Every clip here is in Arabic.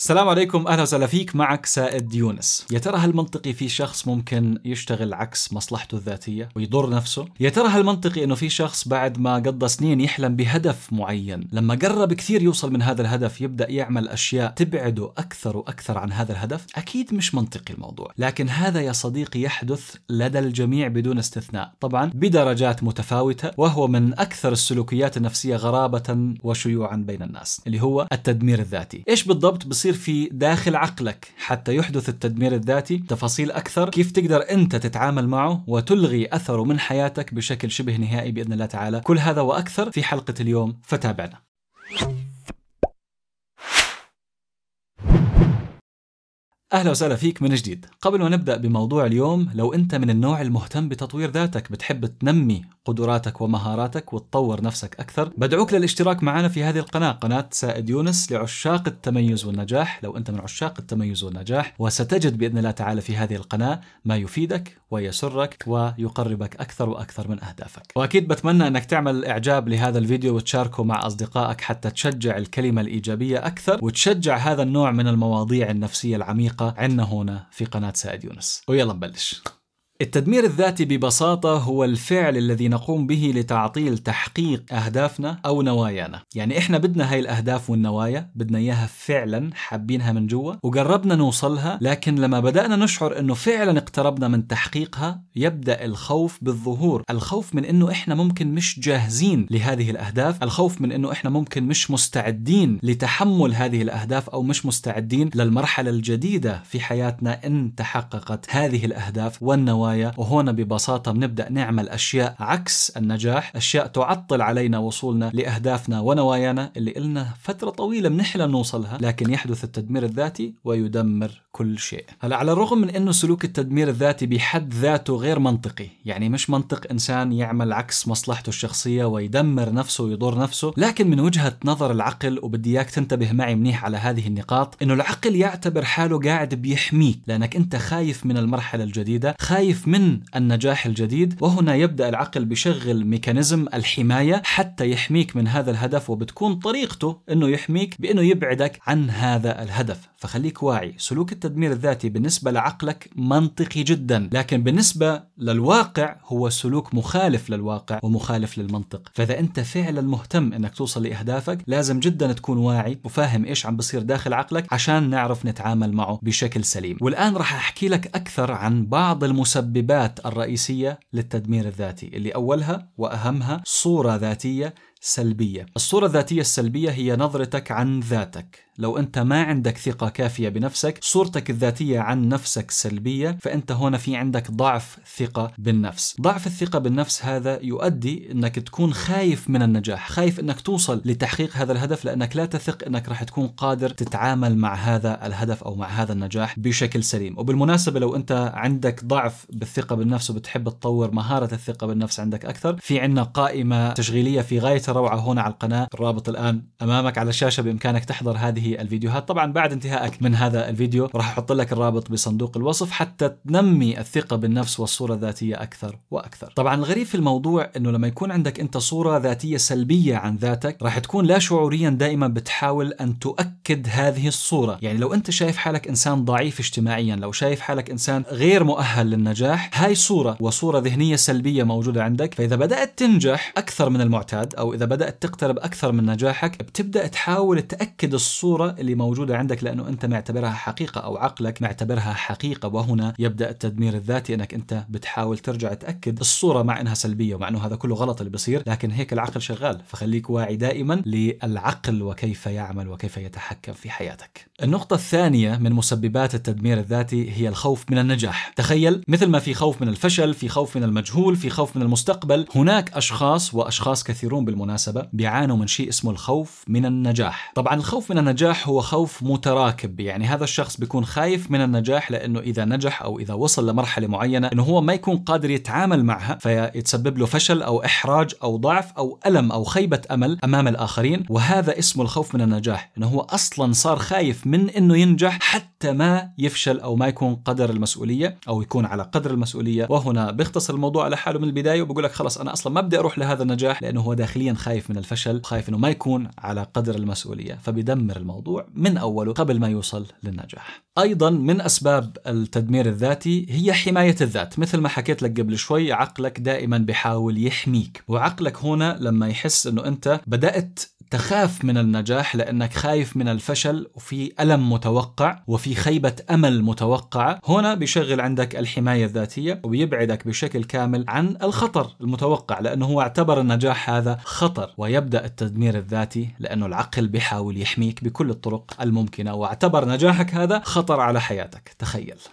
السلام عليكم اهلا وسهلا فيك معك سائد يونس يا ترى هل منطقي في شخص ممكن يشتغل عكس مصلحته الذاتيه ويضر نفسه يا ترى هل منطقي انه في شخص بعد ما قضى سنين يحلم بهدف معين لما قرب كثير يوصل من هذا الهدف يبدا يعمل اشياء تبعده اكثر واكثر عن هذا الهدف اكيد مش منطقي الموضوع لكن هذا يا صديقي يحدث لدى الجميع بدون استثناء طبعا بدرجات متفاوته وهو من اكثر السلوكيات النفسيه غرابه وشيوعا بين الناس اللي هو التدمير الذاتي ايش بالضبط بصير يصير في داخل عقلك حتى يحدث التدمير الذاتي تفاصيل أكثر كيف تقدر أنت تتعامل معه وتلغي أثره من حياتك بشكل شبه نهائي بإذن الله تعالى كل هذا وأكثر في حلقة اليوم فتابعنا اهلا وسهلا فيك من جديد قبل ما نبدا بموضوع اليوم لو انت من النوع المهتم بتطوير ذاتك بتحب تنمي قدراتك ومهاراتك وتطور نفسك اكثر بدعوك للاشتراك معنا في هذه القناه قناه سائد يونس لعشاق التميز والنجاح لو انت من عشاق التميز والنجاح وستجد باذن الله تعالى في هذه القناه ما يفيدك ويسرك ويقربك اكثر واكثر من اهدافك واكيد بتمنى انك تعمل اعجاب لهذا الفيديو وتشاركه مع اصدقائك حتى تشجع الكلمه الايجابيه اكثر وتشجع هذا النوع من المواضيع النفسيه العميقه الحلقة عندنا هنا في قناة سعد يونس ويلا نبلش التدمير الذاتي ببساطة هو الفعل الذي نقوم به لتعطيل تحقيق أهدافنا أو نوايانا يعني إحنا بدنا هاي الأهداف والنوايا بدنا إياها فعلا حابينها من جوا وقربنا نوصلها لكن لما بدأنا نشعر أنه فعلا اقتربنا من تحقيقها يبدأ الخوف بالظهور الخوف من أنه إحنا ممكن مش جاهزين لهذه الأهداف الخوف من أنه إحنا ممكن مش مستعدين لتحمل هذه الأهداف أو مش مستعدين للمرحلة الجديدة في حياتنا إن تحققت هذه الأهداف والنوايا القضايا وهنا ببساطة بنبدأ نعمل أشياء عكس النجاح أشياء تعطل علينا وصولنا لأهدافنا ونوايانا اللي إلنا فترة طويلة بنحلم نوصلها لكن يحدث التدمير الذاتي ويدمر كل شيء هلا على الرغم من أنه سلوك التدمير الذاتي بحد ذاته غير منطقي يعني مش منطق إنسان يعمل عكس مصلحته الشخصية ويدمر نفسه ويضر نفسه لكن من وجهة نظر العقل وبدي إياك تنتبه معي منيح على هذه النقاط أنه العقل يعتبر حاله قاعد بيحميك لأنك أنت خايف من المرحلة الجديدة خايف يستهدف من النجاح الجديد وهنا يبدأ العقل بشغل ميكانيزم الحماية حتى يحميك من هذا الهدف وبتكون طريقته أنه يحميك بأنه يبعدك عن هذا الهدف فخليك واعي سلوك التدمير الذاتي بالنسبة لعقلك منطقي جدا لكن بالنسبة للواقع هو سلوك مخالف للواقع ومخالف للمنطق فإذا أنت فعلا مهتم أنك توصل لأهدافك لازم جدا تكون واعي وفاهم إيش عم بصير داخل عقلك عشان نعرف نتعامل معه بشكل سليم والآن راح أحكي لك أكثر عن بعض المسببات المسببات الرئيسية للتدمير الذاتي اللي أولها وأهمها صورة ذاتية سلبية الصورة الذاتية السلبية هي نظرتك عن ذاتك لو أنت ما عندك ثقة كافية بنفسك صورتك الذاتية عن نفسك سلبية فأنت هنا في عندك ضعف ثقة بالنفس ضعف الثقة بالنفس هذا يؤدي أنك تكون خايف من النجاح خايف أنك توصل لتحقيق هذا الهدف لأنك لا تثق أنك راح تكون قادر تتعامل مع هذا الهدف أو مع هذا النجاح بشكل سليم وبالمناسبة لو أنت عندك ضعف بالثقة بالنفس وبتحب تطور مهارة الثقة بالنفس عندك أكثر في عنا قائمة تشغيلية في غاية روعة هنا على القناة الرابط الآن أمامك على الشاشة بإمكانك تحضر هذه الفيديوهات طبعا بعد انتهائك من هذا الفيديو راح أحط لك الرابط بصندوق الوصف حتى تنمي الثقة بالنفس والصورة الذاتية أكثر وأكثر طبعا الغريب في الموضوع أنه لما يكون عندك أنت صورة ذاتية سلبية عن ذاتك راح تكون لا شعوريا دائما بتحاول أن تؤكد هذه الصورة يعني لو أنت شايف حالك إنسان ضعيف اجتماعيا لو شايف حالك إنسان غير مؤهل للنجاح هاي صورة وصورة ذهنية سلبية موجودة عندك فإذا بدأت تنجح أكثر من المعتاد أو وإذا بدأت تقترب أكثر من نجاحك بتبدأ تحاول تأكد الصورة اللي موجودة عندك لأنه أنت معتبرها حقيقة أو عقلك معتبرها حقيقة وهنا يبدأ التدمير الذاتي أنك أنت بتحاول ترجع تأكد الصورة مع أنها سلبية ومع أنه هذا كله غلط اللي بيصير لكن هيك العقل شغال فخليك واعي دائما للعقل وكيف يعمل وكيف يتحكم في حياتك النقطة الثانية من مسببات التدمير الذاتي هي الخوف من النجاح تخيل مثل ما في خوف من الفشل في خوف من المجهول في خوف من المستقبل هناك أشخاص وأشخاص كثيرون بالمناسبة بالمناسبة بيعانوا من شيء اسمه الخوف من النجاح طبعا الخوف من النجاح هو خوف متراكب يعني هذا الشخص بيكون خايف من النجاح لأنه إذا نجح أو إذا وصل لمرحلة معينة أنه هو ما يكون قادر يتعامل معها فيتسبب له فشل أو إحراج أو ضعف أو ألم أو خيبة أمل أمام الآخرين وهذا اسمه الخوف من النجاح أنه هو أصلا صار خايف من أنه ينجح حتى ما يفشل أو ما يكون قدر المسؤولية أو يكون على قدر المسؤولية وهنا بيختصر الموضوع على حاله من البداية وبقول لك خلص أنا أصلا ما بدي أروح لهذا النجاح لأنه هو داخليا خايف من الفشل خايف انه ما يكون على قدر المسؤوليه فبيدمر الموضوع من اوله قبل ما يوصل للنجاح ايضا من اسباب التدمير الذاتي هي حمايه الذات مثل ما حكيت لك قبل شوي عقلك دائما بحاول يحميك وعقلك هنا لما يحس انه انت بدات تخاف من النجاح لأنك خايف من الفشل وفي ألم متوقع وفي خيبة أمل متوقعة هنا بيشغل عندك الحماية الذاتية ويبعدك بشكل كامل عن الخطر المتوقع لأنه هو اعتبر النجاح هذا خطر ويبدأ التدمير الذاتي لأنه العقل بيحاول يحميك بكل الطرق الممكنة واعتبر نجاحك هذا خطر على حياتك تخيل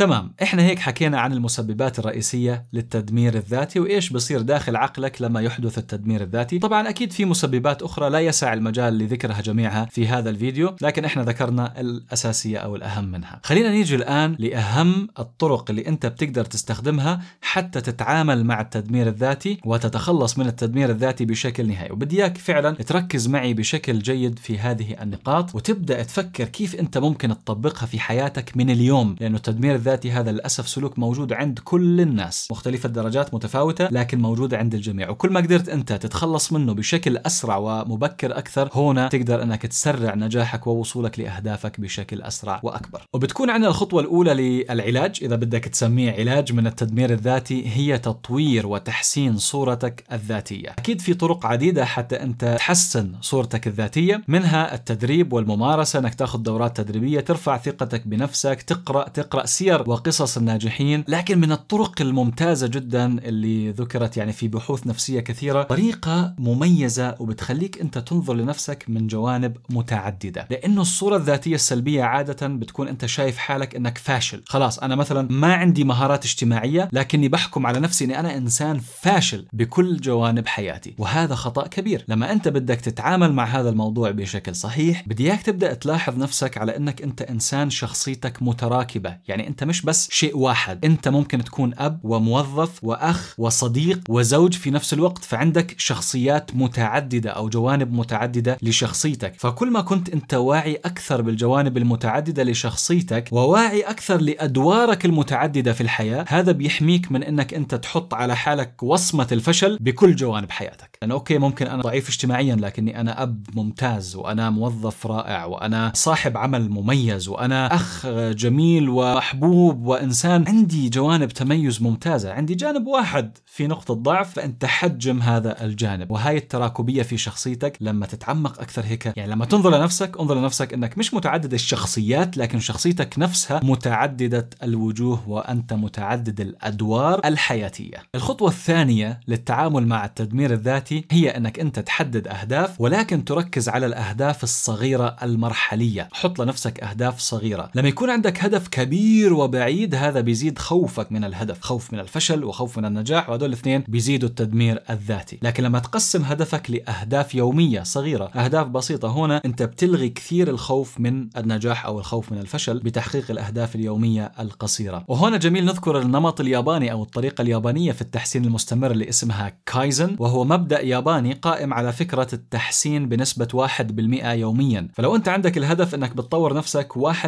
تمام احنا هيك حكينا عن المسببات الرئيسية للتدمير الذاتي وإيش بصير داخل عقلك لما يحدث التدمير الذاتي طبعا أكيد في مسببات أخرى لا يسع المجال لذكرها جميعها في هذا الفيديو لكن احنا ذكرنا الأساسية أو الأهم منها خلينا نيجي الآن لأهم الطرق اللي أنت بتقدر تستخدمها حتى تتعامل مع التدمير الذاتي وتتخلص من التدمير الذاتي بشكل نهائي وبدي اياك فعلا تركز معي بشكل جيد في هذه النقاط وتبدأ تفكر كيف أنت ممكن تطبقها في حياتك من اليوم لأنه التدمير الذاتي الذاتي هذا للأسف سلوك موجود عند كل الناس مختلفة الدرجات متفاوتة لكن موجود عند الجميع وكل ما قدرت أنت تتخلص منه بشكل أسرع ومبكر أكثر هنا تقدر أنك تسرع نجاحك ووصولك لأهدافك بشكل أسرع وأكبر وبتكون عندنا الخطوة الأولى للعلاج إذا بدك تسميه علاج من التدمير الذاتي هي تطوير وتحسين صورتك الذاتية أكيد في طرق عديدة حتى أنت تحسن صورتك الذاتية منها التدريب والممارسة أنك تاخذ دورات تدريبية ترفع ثقتك بنفسك تقرأ تقرأ سير السر وقصص الناجحين لكن من الطرق الممتازة جدا اللي ذكرت يعني في بحوث نفسية كثيرة طريقة مميزة وبتخليك أنت تنظر لنفسك من جوانب متعددة لأنه الصورة الذاتية السلبية عادة بتكون أنت شايف حالك أنك فاشل خلاص أنا مثلا ما عندي مهارات اجتماعية لكني بحكم على نفسي أني أنا إنسان فاشل بكل جوانب حياتي وهذا خطأ كبير لما أنت بدك تتعامل مع هذا الموضوع بشكل صحيح بدي اياك تبدأ تلاحظ نفسك على أنك أنت إنسان شخصيتك متراكبة يعني أنت انت مش بس شيء واحد انت ممكن تكون اب وموظف واخ وصديق وزوج في نفس الوقت فعندك شخصيات متعدده او جوانب متعدده لشخصيتك فكل ما كنت انت واعي اكثر بالجوانب المتعدده لشخصيتك وواعي اكثر لادوارك المتعدده في الحياه هذا بيحميك من انك انت تحط على حالك وصمه الفشل بكل جوانب حياتك لانه اوكي ممكن انا ضعيف اجتماعيا لكني انا اب ممتاز وانا موظف رائع وانا صاحب عمل مميز وانا اخ جميل ومحبوب محبوب وإنسان عندي جوانب تميز ممتازة عندي جانب واحد في نقطة ضعف فأنت تحجم هذا الجانب وهاي التراكبية في شخصيتك لما تتعمق أكثر هيك يعني لما تنظر لنفسك انظر لنفسك أنك مش متعدد الشخصيات لكن شخصيتك نفسها متعددة الوجوه وأنت متعدد الأدوار الحياتية الخطوة الثانية للتعامل مع التدمير الذاتي هي أنك أنت تحدد أهداف ولكن تركز على الأهداف الصغيرة المرحلية حط لنفسك أهداف صغيرة لما يكون عندك هدف كبير وبعيد هذا بيزيد خوفك من الهدف خوف من الفشل وخوف من النجاح وهدول الاثنين بيزيدوا التدمير الذاتي لكن لما تقسم هدفك لأهداف يومية صغيرة أهداف بسيطة هنا أنت بتلغي كثير الخوف من النجاح أو الخوف من الفشل بتحقيق الأهداف اليومية القصيرة وهنا جميل نذكر النمط الياباني أو الطريقة اليابانية في التحسين المستمر اللي اسمها كايزن وهو مبدأ ياباني قائم على فكرة التحسين بنسبة 1% يوميا فلو أنت عندك الهدف أنك بتطور نفسك 1%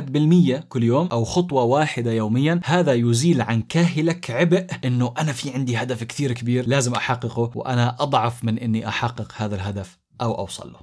كل يوم أو خطوة واحدة واحدة يوميا هذا يزيل عن كاهلك عبء أنه أنا في عندي هدف كثير كبير لازم أحققه وأنا أضعف من أني أحقق هذا الهدف أو أوصل له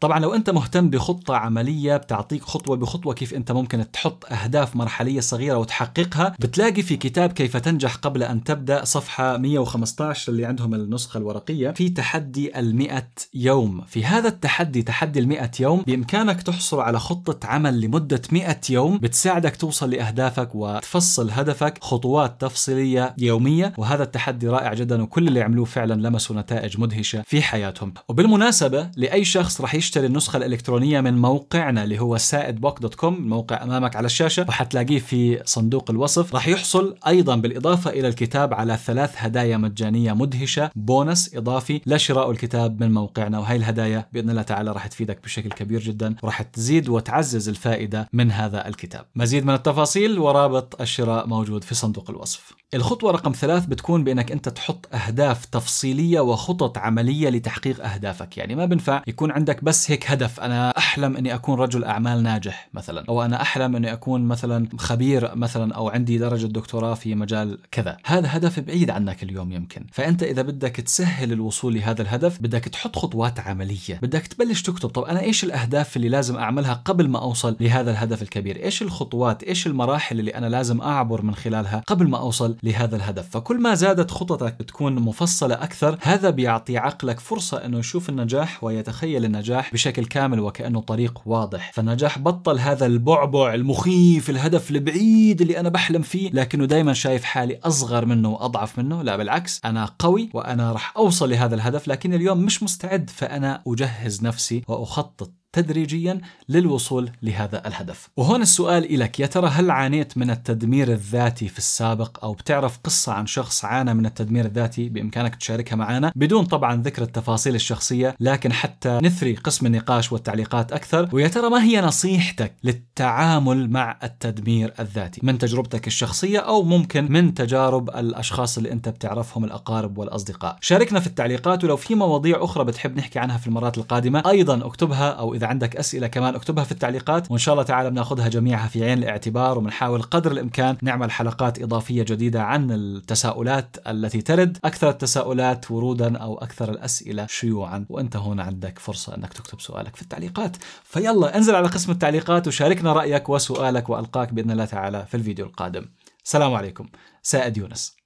طبعا لو انت مهتم بخطه عمليه بتعطيك خطوه بخطوه كيف انت ممكن تحط اهداف مرحليه صغيره وتحققها بتلاقي في كتاب كيف تنجح قبل ان تبدا صفحه 115 اللي عندهم النسخه الورقيه في تحدي ال يوم في هذا التحدي تحدي ال يوم بامكانك تحصل على خطه عمل لمده 100 يوم بتساعدك توصل لاهدافك وتفصل هدفك خطوات تفصيليه يوميه وهذا التحدي رائع جدا وكل اللي عملوه فعلا لمسوا نتائج مدهشه في حياتهم وبالمناسبه لاي شخص رح تشتري النسخة الإلكترونية من موقعنا اللي هو سائد بوك دوت كوم الموقع أمامك على الشاشة وحتلاقيه في صندوق الوصف راح يحصل أيضا بالإضافة إلى الكتاب على ثلاث هدايا مجانية مدهشة بونس إضافي لشراء الكتاب من موقعنا وهي الهدايا بإذن الله تعالى راح تفيدك بشكل كبير جدا وراح تزيد وتعزز الفائدة من هذا الكتاب مزيد من التفاصيل ورابط الشراء موجود في صندوق الوصف الخطوة رقم ثلاث بتكون بأنك أنت تحط أهداف تفصيلية وخطط عملية لتحقيق أهدافك يعني ما بنفع يكون عندك بس بس هيك هدف انا احلم اني اكون رجل اعمال ناجح مثلا او انا احلم اني اكون مثلا خبير مثلا او عندي درجه دكتوراه في مجال كذا هذا هدف بعيد عنك اليوم يمكن فانت اذا بدك تسهل الوصول لهذا الهدف بدك تحط خطوات عمليه بدك تبلش تكتب طب انا ايش الاهداف اللي لازم اعملها قبل ما اوصل لهذا الهدف الكبير ايش الخطوات ايش المراحل اللي انا لازم اعبر من خلالها قبل ما اوصل لهذا الهدف فكل ما زادت خططك تكون مفصله اكثر هذا بيعطي عقلك فرصه انه يشوف النجاح ويتخيل النجاح بشكل كامل وكأنه طريق واضح فالنجاح بطل هذا البعبع المخيف الهدف البعيد اللي أنا بحلم فيه لكنه دايما شايف حالي أصغر منه وأضعف منه لا بالعكس أنا قوي وأنا رح أوصل لهذا الهدف لكن اليوم مش مستعد فأنا أجهز نفسي وأخطط تدريجيا للوصول لهذا الهدف وهون السؤال لك يا ترى هل عانيت من التدمير الذاتي في السابق أو بتعرف قصة عن شخص عانى من التدمير الذاتي بإمكانك تشاركها معنا بدون طبعا ذكر التفاصيل الشخصية لكن حتى نثري قسم النقاش والتعليقات أكثر ويا ترى ما هي نصيحتك للتعامل مع التدمير الذاتي من تجربتك الشخصية أو ممكن من تجارب الأشخاص اللي أنت بتعرفهم الأقارب والأصدقاء شاركنا في التعليقات ولو في مواضيع أخرى بتحب نحكي عنها في المرات القادمة أيضا اكتبها أو إذا عندك اسئله كمان اكتبها في التعليقات وان شاء الله تعالى بناخذها جميعها في عين الاعتبار وبنحاول قدر الامكان نعمل حلقات اضافيه جديده عن التساؤلات التي ترد اكثر التساؤلات ورودا او اكثر الاسئله شيوعا وانت هون عندك فرصه انك تكتب سؤالك في التعليقات فيلا انزل على قسم التعليقات وشاركنا رايك وسؤالك والقاك باذن الله تعالى في الفيديو القادم السلام عليكم سائد يونس